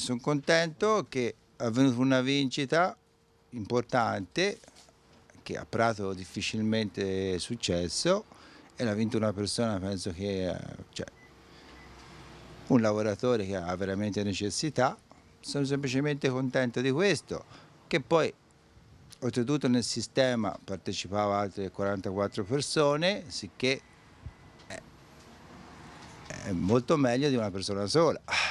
sono contento che è avvenuta una vincita importante che a Prato difficilmente è successo e l'ha vinto una persona penso che eh, cioè, un lavoratore che ha veramente necessità sono semplicemente contento di questo che poi oltretutto nel sistema partecipava altre 44 persone sicché è molto meglio di una persona sola